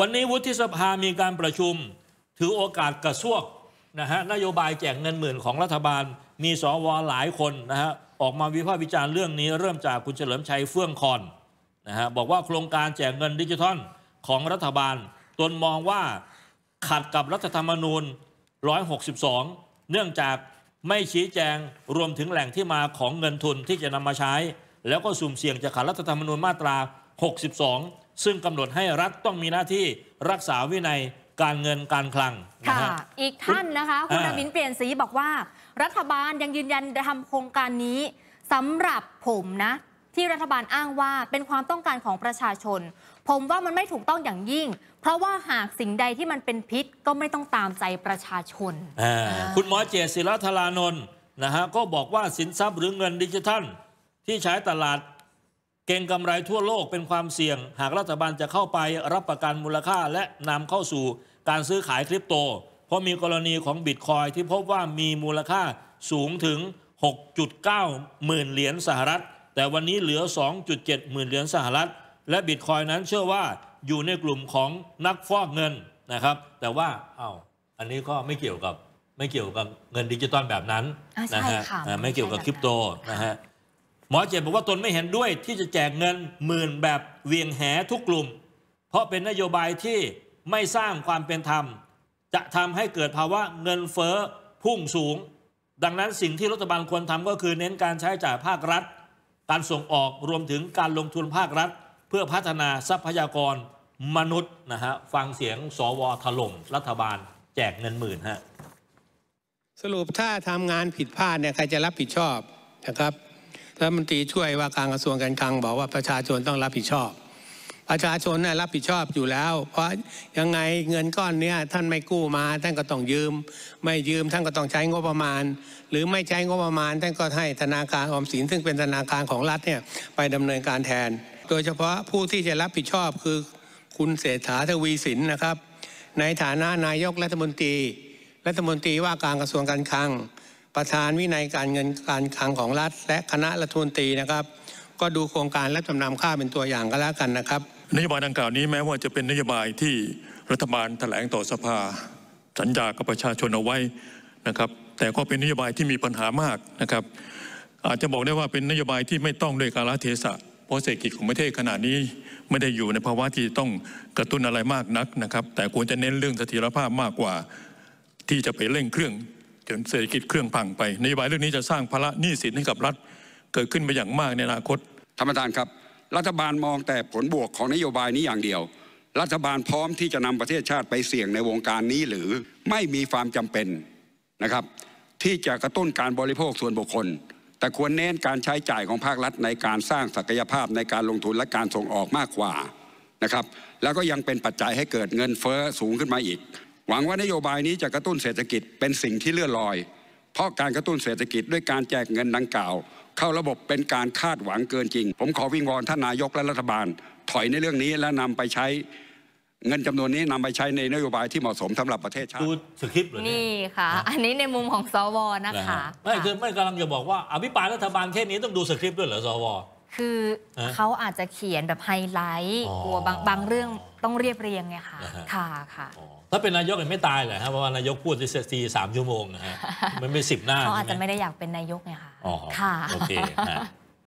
วันนี้ วุฒิสภา มีการประชุม ถือโอกาสกระซวกนะฮะนโยบายแจกเงินหมื่นของรัฐบาล มีสวหลายคนนะฮะออกมาวิพากษ์วิจารณ์เรื่องนี้เริ่มจากคุณเฉลิมชัยเฟื่องคอนนะฮะบอกว่าโครงการแจกเงินดิจิทัลของรัฐบาล ตนมองว่า ขัดกับรัฐธรรมนูญ 162 เนื่องจากไม่ชี้แจงรวมถึงแหล่งที่มาของเงินทุนที่จะนำมาใช้ แล้วก็สุ่มเสี่ยงจะขัดรัฐธรรมนูญมาตรา 62ซึ่งกำหนดให้รัฐต้องมีหน้าที่รักษาวินัยการเงินการคลังค่ะอีกท่านนะคะคุณนามินเปลี่ยนสีบอกว่า รัฐบาลยังยืนยันจะทำโครงการนี้สำหรับผมนะ ที่รัฐบาลอ้างว่าเป็นความต้องการของประชาชน ผมว่ามันไม่ถูกต้องอย่างยิ่ง เพราะว่าหากสิ่งใดที่มันเป็นพิษ ก็ไม่ต้องตามใจประชาชน คุณหมอเจศิรัทลานนท์นะฮะก็บอกว่าสินทรัพย์หรือเงินดิจิทัล ที่ใช้ตลาดเก่งกำไรทั่วโลกเป็นความเสี่ยง หากรัฐบาลจะเข้าไปรับประกันมูลค่าและนำเข้าสู่การซื้อขายคริปโต เพราะมีกรณีของบิตคอยที่พบว่ามีมูลค่าสูงถึง 6.9 หมื่นเหรียญสหรัฐ แต่วันนี้เหลือ 2.7 หมื่นเหรียญสหรัฐ และบิตคอยนั้นเชื่อว่าอยู่ในกลุ่มของนักฟอกเงินนะครับ แต่ว่าเอา้าอันนี้ก็ไม่เกี่ยวกับไม่เกี่ยวกับเงินดิจิตอลแบบนั้นนะฮะไม่เกี่ยวกับคริปโตนะฮะหมอเจตบอกว่าตนไม่เห็นด้วยที่จะแจกเงินหมื่นแบบเวียงแหทุกกลุ่ม เพราะเป็นนโยบายที่ไม่สร้างความเป็นธรรม จะทำให้เกิดภาวะเงินเฟ้อพุ่งสูง ดังนั้นสิ่งที่รัฐบาลควรทำก็คือเน้นการใช้จ่ายภาครัฐ การส่งออกรวมถึงการลงทุนภาครัฐ เพื่อพัฒนาทรัพยากรมนุษย์นะฮะฟังเสียง สวถล่มรัฐบาล แจกเงินหมื่นฮะสรุปถ้าทำงานผิดพลาดเนี่ยใครจะรับผิดชอบนะครับรัฐมนตรีช่วยว่าการกระทรวงการคลัง บอกว่าประชาชนต้องรับผิดชอบประชาชนน่ะรับผิดชอบอยู่แล้ว เพราะยังไงเงินก้อนเนี้ยท่านไม่กู้มาท่านก็ต้องยืม ไม่ยืมท่านก็ต้องใช้งบประมาณ หรือไม่ใช้งบประมาณ ท่านก็ให้ธนาคารออมสิน ซึ่งเป็นธนาคารของรัฐเนี่ย ไปดำเนินการแทน โดยเฉพาะผู้ที่จะรับผิดชอบคือคุณเศรษฐาทวีสินนะครับ ในฐานะนายกรัฐมนตรีรัฐมนตรีว่าการกระทรวงการคลังประธานวินัยการเงินการคลังของรัฐและคณะรัฐมนตรีนะครับ ก็ดูโครงการและจำนำข้าวเป็นตัวอย่างก็แล้วกันนะครับนโยบายดังกล่าวนี้แม้ว่าจะเป็นนโยบายที่รัฐบาลแถลงต่อสภา สัญญากับประชาชนเอาไว้นะครับ แต่ก็เป็นนโยบายที่มีปัญหามากนะครับ อาจจะบอกได้ว่าเป็นนโยบายที่ไม่ต้องด้วยกาลเทศะเพราะเศรษฐกิจของประเทศขณะนี้ไม่ได้อยู่ในภาวะที่ต้องกระตุ้นอะไรมากนักนะครับ แต่ควรจะเน้นเรื่องเสถีรภาพมากกว่า ที่จะไปเร่งเครื่องจนเศรษฐกิจเครื่องพังไปนโยบายเรื่องนี้จะสร้างภาระหนี้สินให้กับรัฐ เกิดขึ้นไปอย่างมากในอนาคต ธรรมทานครับ รัฐบาลมองแต่ผลบวกของนโยบายนี้อย่างเดียว รัฐบาลพร้อมที่จะนำประเทศชาติไปเสี่ยงในวงการนี้หรือไม่มีความจำเป็นนะครับ ที่จะกระตุ้นการบริโภคส่วนบุคคล แต่ควรเน้นการใช้จ่ายของภาครัฐในการสร้างศักยภาพในการลงทุนและการส่งออกมากกว่านะครับแล้วก็ยังเป็นปัจจัยให้เกิดเงินเฟ้อสูงขึ้นมาอีกหวังว่านโยบายนี้จะกระตุ้นเศรษฐกิจเป็นสิ่งที่เลื่อนลอย เพราะการกระตุ้นเศรษฐกิจด้วยการแจกเงินดังกล่าว เข้าระบบเป็นการคาดหวังเกินจริง ผมขอวิงวอนท่านนายกและรัฐบาล ถอยในเรื่องนี้และนำไปใช้เงินจำนวนนี้นำไปใช้ในนโยบายที่เหมาะสมสำหรับประเทศชาติดูสคริปต์เลยนี่ค่ะ อันนี้ในมุมของสวนะคะไม่คือไม่กำลังจะบอกว่าอภิปรายรัฐบาลแค่นี้ต้องดูสคริปต์ด้วยเหรอสวคือเขาอาจจะเขียนแบบไฮไลท์กลัวบางบางเรื่องต้องเรียบเรียงไงคะค่ะค่ะ ถ้าเป็นนายกไม่ตายเหรอฮะเพราะว่านายกพูดสี่สามชั่วโมงนะฮะ มันไม่สิบหน้าเขาอาจจะไม่ได้อยากเป็นนายกไงค่ะ ค่ะ โอเคะ